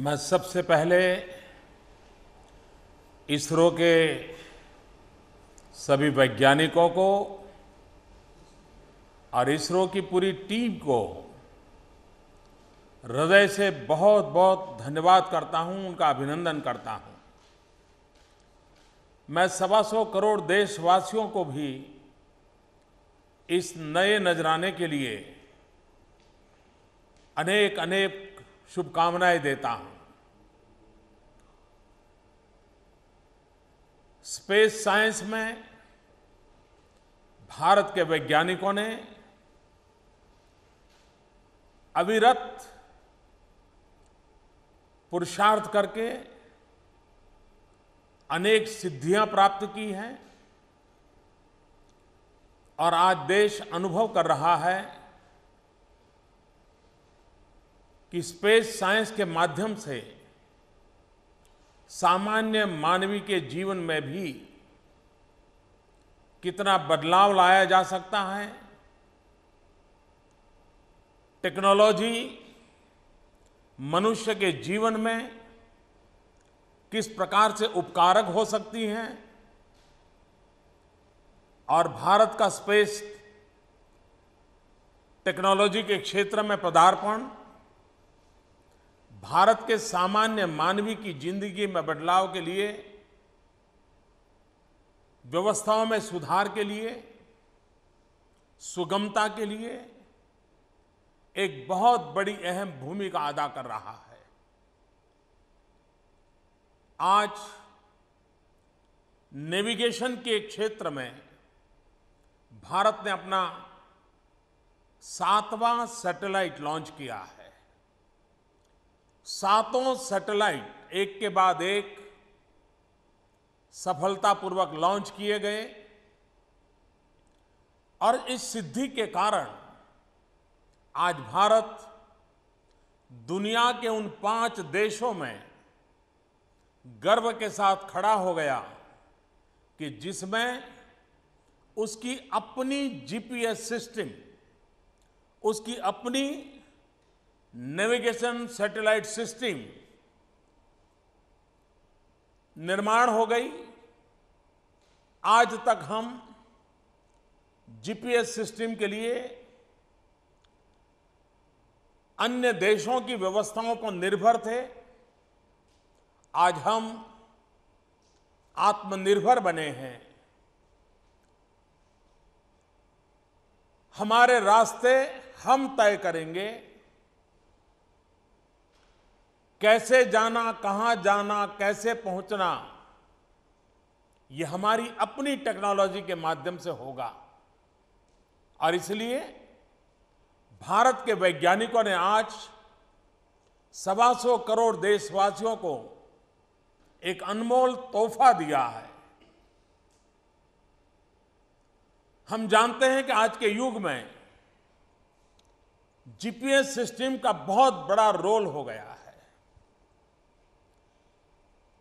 मैं सबसे पहले इसरो के सभी वैज्ञानिकों को और इसरो की पूरी टीम को हृदय से बहुत बहुत धन्यवाद करता हूं उनका अभिनंदन करता हूं मैं सवा सौ करोड़ देशवासियों को भी इस नए नजराने के लिए अनेक अनेक शुभकामनाएं देता हूं स्पेस साइंस में भारत के वैज्ञानिकों ने अविरत पुरुषार्थ करके अनेक सिद्धियां प्राप्त की हैं और आज देश अनुभव कर रहा है कि स्पेस साइंस के माध्यम से सामान्य मानवी के जीवन में भी कितना बदलाव लाया जा सकता है टेक्नोलॉजी मनुष्य के जीवन में किस प्रकार से उपकारक हो सकती है और भारत का स्पेस टेक्नोलॉजी के क्षेत्र में पदार्पण भारत के सामान्य मानवी की जिंदगी में बदलाव के लिए व्यवस्थाओं में सुधार के लिए सुगमता के लिए एक बहुत बड़ी अहम भूमिका अदा कर रहा है आज नेविगेशन के क्षेत्र में भारत ने अपना सातवां सैटेलाइट लॉन्च किया है सातों सैटेलाइट एक के बाद एक सफलतापूर्वक लॉन्च किए गए और इस सिद्धि के कारण आज भारत दुनिया के उन पांच देशों में गर्व के साथ खड़ा हो गया कि जिसमें उसकी अपनी जीपीएस सिस्टम उसकी अपनी नेविगेशन सैटेलाइट सिस्टम निर्माण हो गई आज तक हम जीपीएस सिस्टम के लिए अन्य देशों की व्यवस्थाओं पर निर्भर थे आज हम आत्मनिर्भर बने हैं हमारे रास्ते हम तय करेंगे कैसे जाना कहां जाना कैसे पहुंचना यह हमारी अपनी टेक्नोलॉजी के माध्यम से होगा और इसलिए भारत के वैज्ञानिकों ने आज सवा सौ करोड़ देशवासियों को एक अनमोल तोहफा दिया है हम जानते हैं कि आज के युग में जीपीएस सिस्टम का बहुत बड़ा रोल हो गया है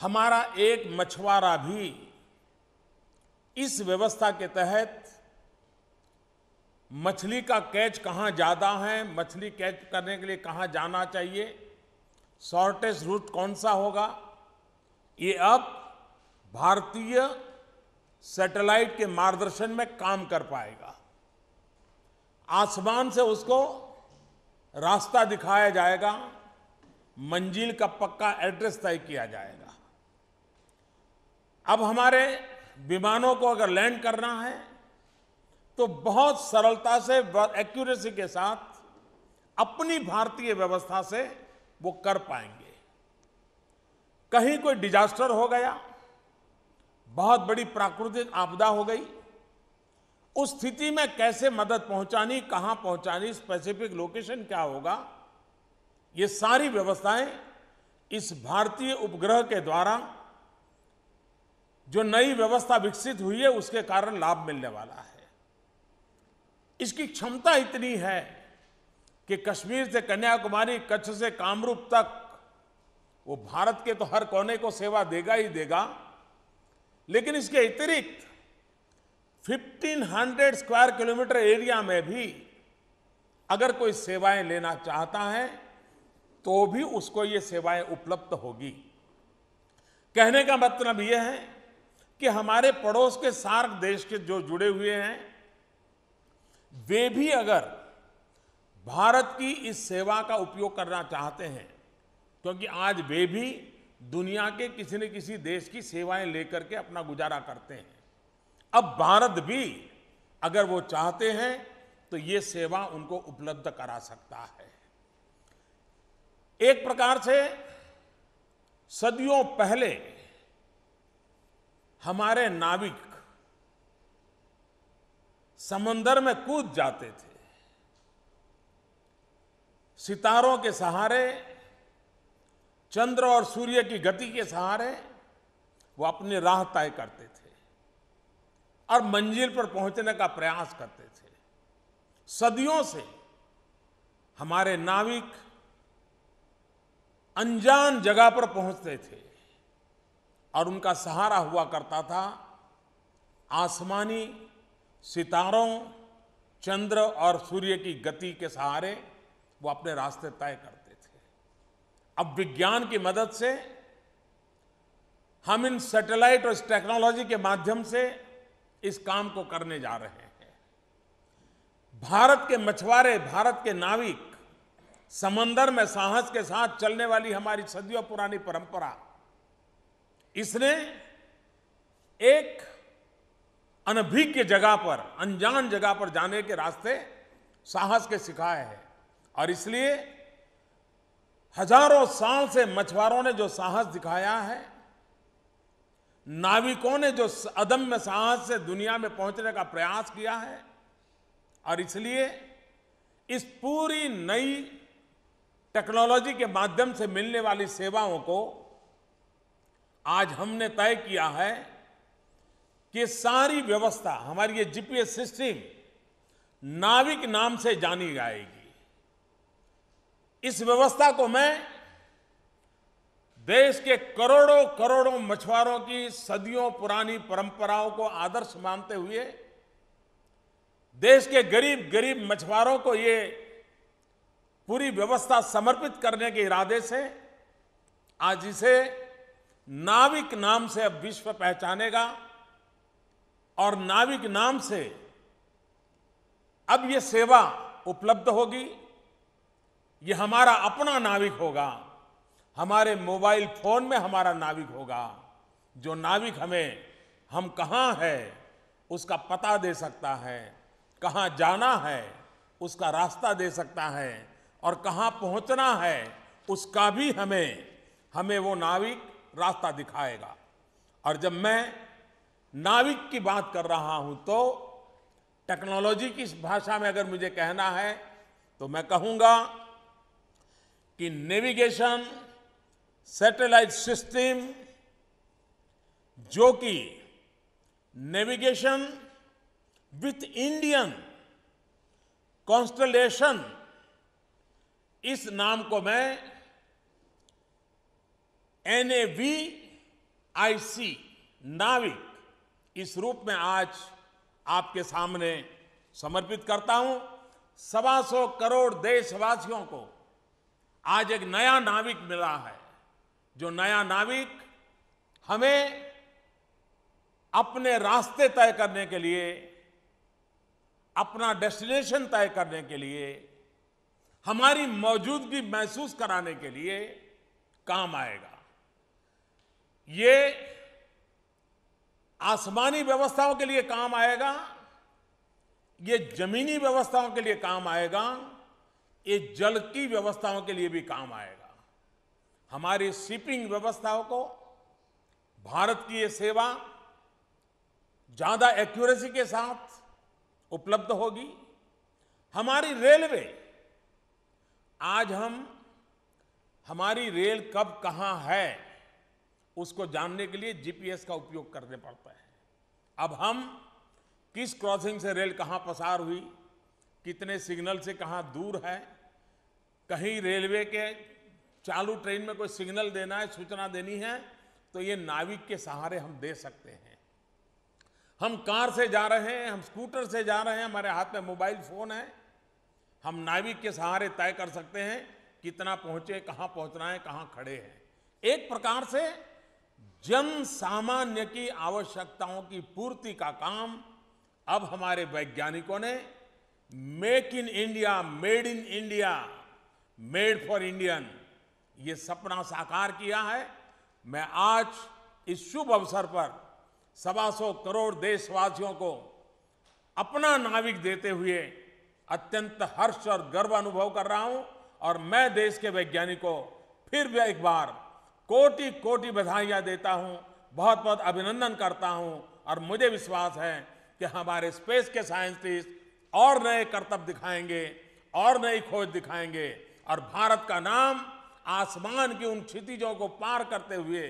हमारा एक मछुआरा भी इस व्यवस्था के तहत मछली का कैच कहाँ ज़्यादा है मछली कैच करने के लिए कहाँ जाना चाहिए शॉर्टेस्ट रूट कौन सा होगा ये अब भारतीय सैटेलाइट के मार्गदर्शन में काम कर पाएगा आसमान से उसको रास्ता दिखाया जाएगा मंजिल का पक्का एड्रेस तय किया जाएगा अब हमारे विमानों को अगर लैंड करना है तो बहुत सरलता से एक्यूरेसी के साथ अपनी भारतीय व्यवस्था से वो कर पाएंगे कहीं कोई डिजास्टर हो गया बहुत बड़ी प्राकृतिक आपदा हो गई उस स्थिति में कैसे मदद पहुंचानी कहां पहुंचानी स्पेसिफिक लोकेशन क्या होगा ये सारी व्यवस्थाएं इस भारतीय उपग्रह के द्वारा जो नई व्यवस्था विकसित हुई है उसके कारण लाभ मिलने वाला है इसकी क्षमता इतनी है कि कश्मीर से कन्याकुमारी कच्छ से कामरूप तक वो भारत के तो हर कोने को सेवा देगा ही देगा लेकिन इसके अतिरिक्त 1500 स्क्वायर किलोमीटर एरिया में भी अगर कोई सेवाएं लेना चाहता है तो भी उसको ये सेवाएं उपलब्ध होगी कहने का मतलब यह है कि हमारे पड़ोस के सार्क देश के जो जुड़े हुए हैं वे भी अगर भारत की इस सेवा का उपयोग करना चाहते हैं क्योंकि आज वे भी दुनिया के किसी न किसी देश की सेवाएं लेकर के अपना गुजारा करते हैं अब भारत भी अगर वो चाहते हैं तो ये सेवा उनको उपलब्ध करा सकता है एक प्रकार से सदियों पहले हमारे नाविक समंदर में कूद जाते थे सितारों के सहारे चंद्र और सूर्य की गति के सहारे वो अपनी राह तय करते थे और मंजिल पर पहुंचने का प्रयास करते थे सदियों से हमारे नाविक अनजान जगह पर पहुंचते थे और उनका सहारा हुआ करता था आसमानी सितारों चंद्र और सूर्य की गति के सहारे वो अपने रास्ते तय करते थे अब विज्ञान की मदद से हम इन सैटेलाइट और इस टेक्नोलॉजी के माध्यम से इस काम को करने जा रहे हैं भारत के मछुआरे भारत के नाविक समंदर में साहस के साथ चलने वाली हमारी सदियों पुरानी परंपरा इसने एक अनभिज्ञ जगह पर अनजान जगह पर जाने के रास्ते साहस के सिखाए हैं और इसलिए हजारों साल से मछुआरों ने जो साहस दिखाया है नाविकों ने जो अदम्य साहस से दुनिया में पहुंचने का प्रयास किया है और इसलिए इस पूरी नई टेक्नोलॉजी के माध्यम से मिलने वाली सेवाओं को आज हमने तय किया है कि सारी व्यवस्था हमारी ये जीपीएस सिस्टम नाविक नाम से जानी जाएगी इस व्यवस्था को मैं देश के करोड़ों करोड़ों मछुआरों की सदियों पुरानी परंपराओं को आदर्श मानते हुए देश के गरीब गरीब मछुआरों को ये पूरी व्यवस्था समर्पित करने के इरादे से आज इसे नाविक नाम से अब विश्व पहचानेगा और नाविक नाम से अब ये सेवा उपलब्ध होगी ये हमारा अपना नाविक होगा हमारे मोबाइल फोन में हमारा नाविक होगा जो नाविक हमें हम कहाँ है उसका पता दे सकता है कहाँ जाना है उसका रास्ता दे सकता है और कहाँ पहुँचना है उसका भी हमें हमें वो नाविक रास्ता दिखाएगा और जब मैं नाविक की बात कर रहा हूं तो टेक्नोलॉजी की भाषा में अगर मुझे कहना है तो मैं कहूंगा कि नेविगेशन सैटेलाइट सिस्टम जो कि नेविगेशन विथ इंडियन कॉन्स्टलेशन इस नाम को मैं एन ए वी आई सी नाविक इस रूप में आज आपके सामने समर्पित करता हूं सवा सौ करोड़ देशवासियों को आज एक नया नाविक मिला है जो नया नाविक हमें अपने रास्ते तय करने के लिए अपना डेस्टिनेशन तय करने के लिए हमारी मौजूदगी महसूस कराने के लिए काम आएगा ये आसमानी व्यवस्थाओं के लिए काम आएगा ये जमीनी व्यवस्थाओं के लिए काम आएगा ये जल की व्यवस्थाओं के लिए भी काम आएगा हमारी शिपिंग व्यवस्थाओं को भारत की ये सेवा ज्यादा एक्यूरेसी के साथ उपलब्ध होगी हमारी रेलवे आज हम हमारी रेल कब कहां है उसको जानने के लिए जीपीएस का उपयोग करने पड़ता है अब हम किस क्रॉसिंग से रेल कहां पसार हुई कितने सिग्नल से कहां दूर है कहीं रेलवे के चालू ट्रेन में कोई सिग्नल देना है सूचना देनी है तो ये नाविक के सहारे हम दे सकते हैं हम कार से जा रहे हैं हम स्कूटर से जा रहे हैं हमारे हाथ में मोबाइल फ़ोन है हम नाविक के सहारे तय कर सकते हैं कितना पहुंचे कहां पहुंचना है कहां खड़े हैं एक प्रकार से जन सामान्य की आवश्यकताओं की पूर्ति का काम अब हमारे वैज्ञानिकों ने make in India made in India made for Indian ये सपना साकार किया है मैं आज इस शुभ अवसर पर सवा सौ करोड़ देशवासियों को अपना नाविक देते हुए अत्यंत हर्ष और गर्व अनुभव कर रहा हूं और मैं देश के वैज्ञानिकों फिर भी एक बार कोटि कोटि बधाइयां देता हूँ बहुत बहुत अभिनंदन करता हूँ और मुझे विश्वास है कि हमारे स्पेस के साइंटिस्ट और नए कर्तव्य दिखाएंगे और नई खोज दिखाएंगे और भारत का नाम आसमान की उन क्षितिजों को पार करते हुए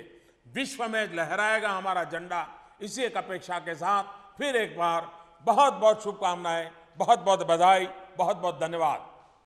विश्व में लहराएगा हमारा झंडा इसी एक अपेक्षा के साथ फिर एक बार बहुत बहुत शुभकामनाएं बहुत बहुत बधाई बहुत बहुत धन्यवाद